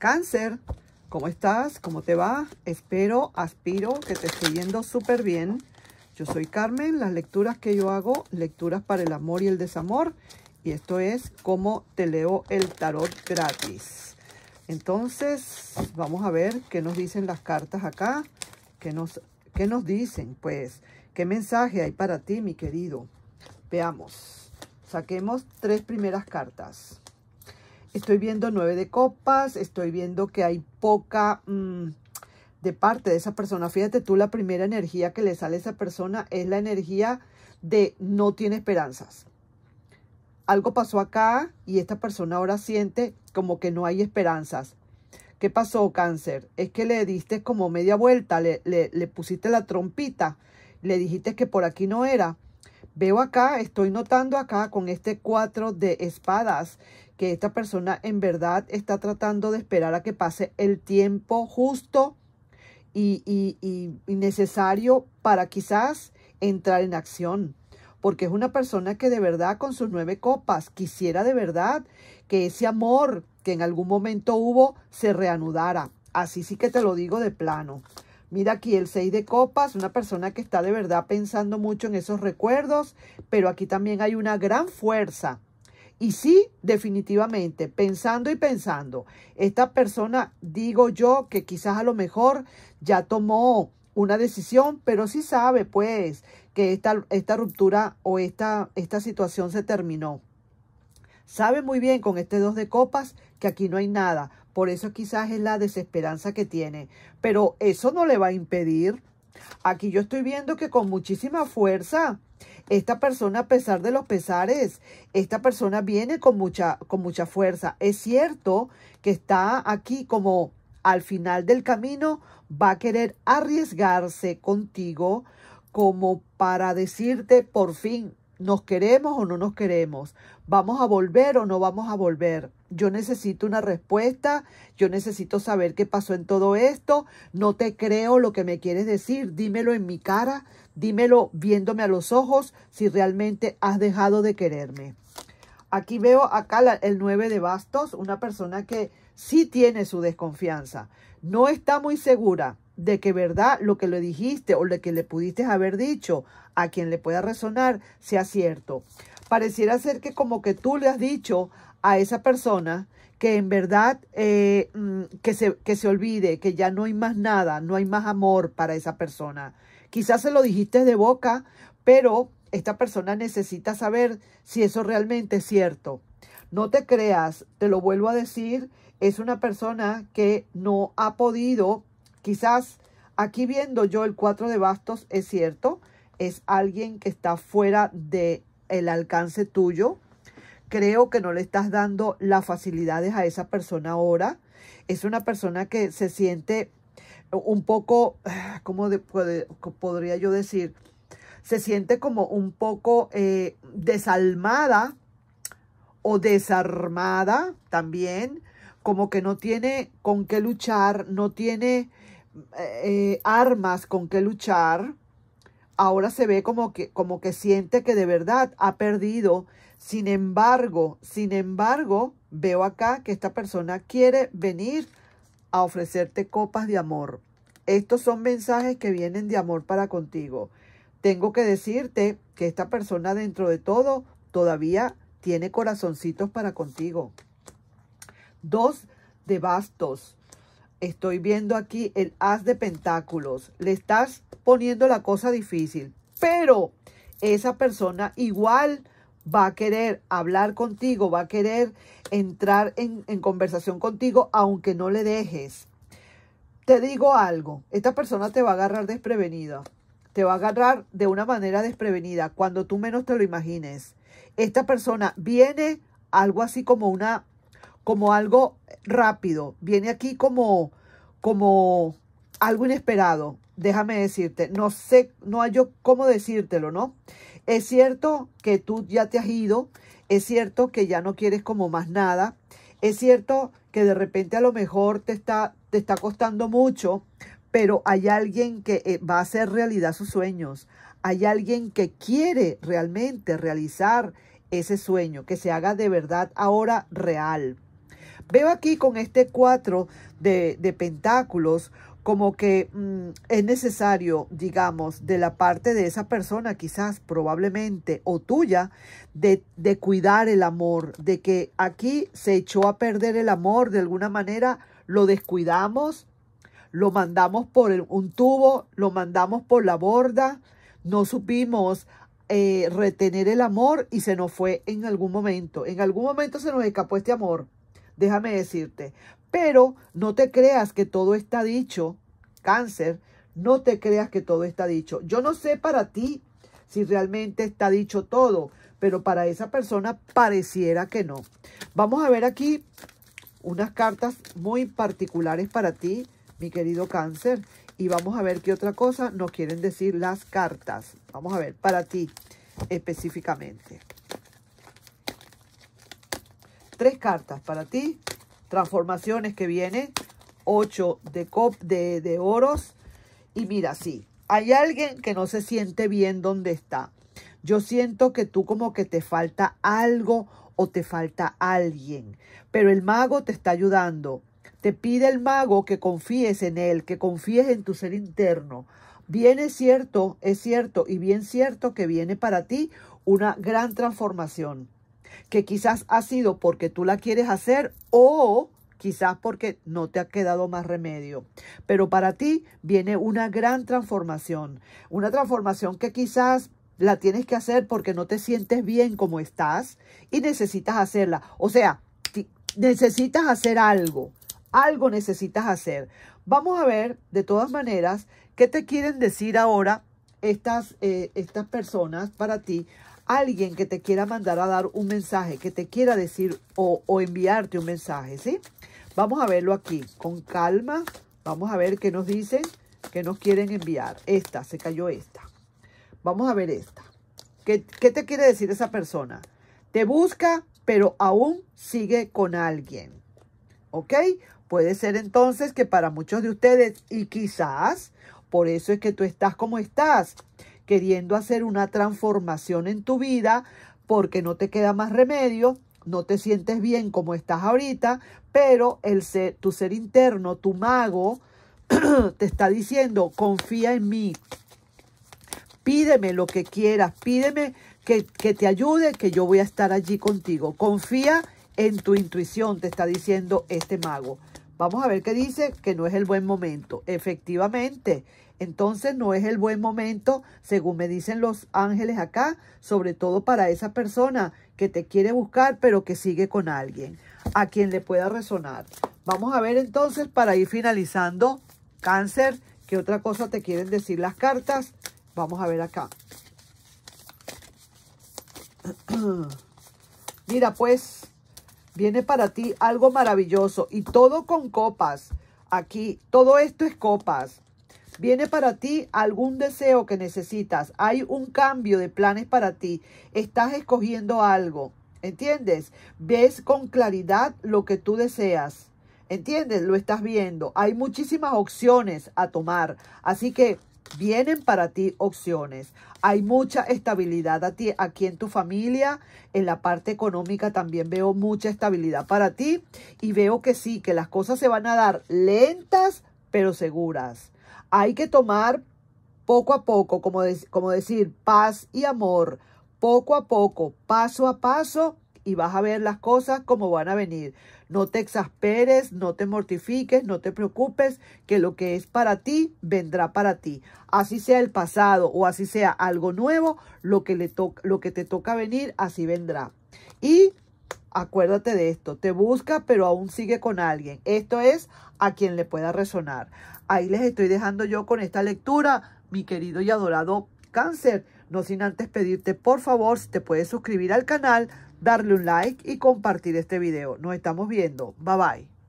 Cáncer, ¿cómo estás? ¿Cómo te va? Espero, aspiro que te esté yendo súper bien. Yo soy Carmen, las lecturas que yo hago, lecturas para el amor y el desamor. Y esto es cómo te leo el tarot gratis. Entonces, vamos a ver qué nos dicen las cartas acá. ¿Qué nos, qué nos dicen? Pues, ¿qué mensaje hay para ti, mi querido? Veamos. Saquemos tres primeras cartas. Estoy viendo nueve de copas, estoy viendo que hay poca mm, de parte de esa persona. Fíjate tú, la primera energía que le sale a esa persona es la energía de no tiene esperanzas. Algo pasó acá y esta persona ahora siente como que no hay esperanzas. ¿Qué pasó, cáncer? Es que le diste como media vuelta, le, le pusiste la trompita, le dijiste que por aquí no era Veo acá, estoy notando acá con este cuatro de espadas que esta persona en verdad está tratando de esperar a que pase el tiempo justo y, y, y necesario para quizás entrar en acción porque es una persona que de verdad con sus nueve copas quisiera de verdad que ese amor que en algún momento hubo se reanudara. Así sí que te lo digo de plano. Mira aquí el 6 de copas, una persona que está de verdad pensando mucho en esos recuerdos, pero aquí también hay una gran fuerza. Y sí, definitivamente, pensando y pensando, esta persona, digo yo, que quizás a lo mejor ya tomó una decisión, pero sí sabe pues que esta, esta ruptura o esta, esta situación se terminó. Sabe muy bien con este dos de copas que aquí no hay nada. Por eso quizás es la desesperanza que tiene. Pero eso no le va a impedir. Aquí yo estoy viendo que con muchísima fuerza, esta persona a pesar de los pesares, esta persona viene con mucha, con mucha fuerza. Es cierto que está aquí como al final del camino, va a querer arriesgarse contigo como para decirte por fin nos queremos o no nos queremos, vamos a volver o no vamos a volver. Yo necesito una respuesta, yo necesito saber qué pasó en todo esto, no te creo lo que me quieres decir, dímelo en mi cara, dímelo viéndome a los ojos si realmente has dejado de quererme. Aquí veo acá el 9 de bastos, una persona que sí tiene su desconfianza, no está muy segura, de que verdad lo que le dijiste o lo que le pudiste haber dicho a quien le pueda resonar sea cierto. Pareciera ser que como que tú le has dicho a esa persona que en verdad eh, mm, que, se, que se olvide, que ya no hay más nada, no hay más amor para esa persona. Quizás se lo dijiste de boca, pero esta persona necesita saber si eso realmente es cierto. No te creas, te lo vuelvo a decir, es una persona que no ha podido Quizás aquí viendo yo el 4 de bastos, es cierto, es alguien que está fuera de el alcance tuyo. Creo que no le estás dando las facilidades a esa persona ahora. Es una persona que se siente un poco, ¿cómo podría yo decir? Se siente como un poco eh, desalmada o desarmada también, como que no tiene con qué luchar, no tiene eh, armas con que luchar, ahora se ve como que, como que siente que de verdad ha perdido. Sin embargo, sin embargo, veo acá que esta persona quiere venir a ofrecerte copas de amor. Estos son mensajes que vienen de amor para contigo. Tengo que decirte que esta persona dentro de todo todavía tiene corazoncitos para contigo. Dos de bastos. Estoy viendo aquí el haz de pentáculos. Le estás poniendo la cosa difícil. Pero esa persona igual va a querer hablar contigo, va a querer entrar en, en conversación contigo, aunque no le dejes. Te digo algo, esta persona te va a agarrar desprevenida. Te va a agarrar de una manera desprevenida, cuando tú menos te lo imagines. Esta persona viene algo así como una como algo rápido, viene aquí como, como algo inesperado, déjame decirte, no sé, no hay yo cómo decírtelo, ¿no? Es cierto que tú ya te has ido, es cierto que ya no quieres como más nada, es cierto que de repente a lo mejor te está, te está costando mucho, pero hay alguien que eh, va a hacer realidad sus sueños, hay alguien que quiere realmente realizar ese sueño, que se haga de verdad ahora real. Veo aquí con este cuatro de, pentáculos como que mm, es necesario, digamos, de la parte de esa persona, quizás probablemente, o tuya, de, cuidar el amor, de que aquí se echó a perder el amor, de alguna manera lo descuidamos, lo mandamos por un tubo, lo mandamos por la borda, no supimos eh, retener el amor y se nos fue en algún momento, en algún momento se nos escapó este amor déjame decirte. Pero no te creas que todo está dicho, cáncer, no te creas que todo está dicho. Yo no sé para ti si realmente está dicho todo, pero para esa persona pareciera que no. Vamos a ver aquí unas cartas muy particulares para ti, mi querido cáncer. Y vamos a ver qué otra cosa nos quieren decir las cartas. Vamos a ver, para ti específicamente tres cartas para ti. Transformaciones que vienen. Ocho de, cop, de, de oros. Y mira, sí, hay alguien que no se siente bien donde está. Yo siento que tú como que te falta algo o te falta alguien. Pero el mago te está ayudando. Te pide el mago que confíes en él, que confíes en tu ser interno. Bien es cierto, es cierto y bien cierto que viene para ti una gran transformación que quizás ha sido porque tú la quieres hacer o quizás porque no te ha quedado más remedio. Pero para ti viene una gran transformación, una transformación que quizás la tienes que hacer porque no te sientes bien como estás y necesitas hacerla. O sea, necesitas hacer algo, algo necesitas hacer. Vamos a ver, de todas maneras, qué te quieren decir ahora estas, eh, estas personas para ti alguien que te quiera mandar a dar un mensaje, que te quiera decir o, enviarte un mensaje, ¿sí? Vamos a verlo aquí con calma. Vamos a ver qué nos dicen, qué nos quieren enviar. Esta, se cayó esta. Vamos a ver esta. ¿Qué, qué te quiere decir esa persona? Te busca, pero aún sigue con alguien. ¿Ok? Puede ser entonces que para muchos de ustedes, y quizás por eso es que tú estás como estás, queriendo hacer una transformación en tu vida porque no te queda más remedio, no te sientes bien como estás ahorita, pero el tu ser interno, tu mago, te está diciendo, confía en mí, pídeme lo que quieras, pídeme que, que, te ayude, que yo voy a estar allí contigo. Confía en tu intuición, te está diciendo este mago. Vamos a ver qué dice, que no es el buen momento. Efectivamente, entonces no es el buen momento, según me dicen los ángeles acá, sobre todo para esa persona que te quiere buscar, pero que sigue con alguien, a quien le pueda resonar. Vamos a ver entonces, para ir finalizando, cáncer, ¿qué otra cosa te quieren decir las cartas? Vamos a ver acá. Mira, pues, Viene para ti algo maravilloso y todo con copas. Aquí, todo esto es copas. Viene para ti algún deseo que necesitas. Hay un cambio de planes para ti. Estás escogiendo algo. ¿Entiendes? Ves con claridad lo que tú deseas. ¿Entiendes? Lo estás viendo. Hay muchísimas opciones a tomar. Así que Vienen para ti opciones. Hay mucha estabilidad a ti, aquí en tu familia. En la parte económica también veo mucha estabilidad para ti. Y veo que sí, que las cosas se van a dar lentas, pero seguras. Hay que tomar poco a poco, como, como decir, paz y amor. Poco a poco, paso a paso, y vas a ver las cosas como van a venir. No te exasperes, no te mortifiques, no te preocupes, que lo que es para ti vendrá para ti. Así sea el pasado o así sea algo nuevo, lo que, le lo que te toca venir, así vendrá. Y acuérdate de esto, te busca pero aún sigue con alguien. Esto es a quien le pueda resonar. Ahí les estoy dejando yo con esta lectura, mi querido y adorado cáncer. No sin antes pedirte, por favor, si te puedes suscribir al canal, darle un like y compartir este video. Nos estamos viendo. Bye bye.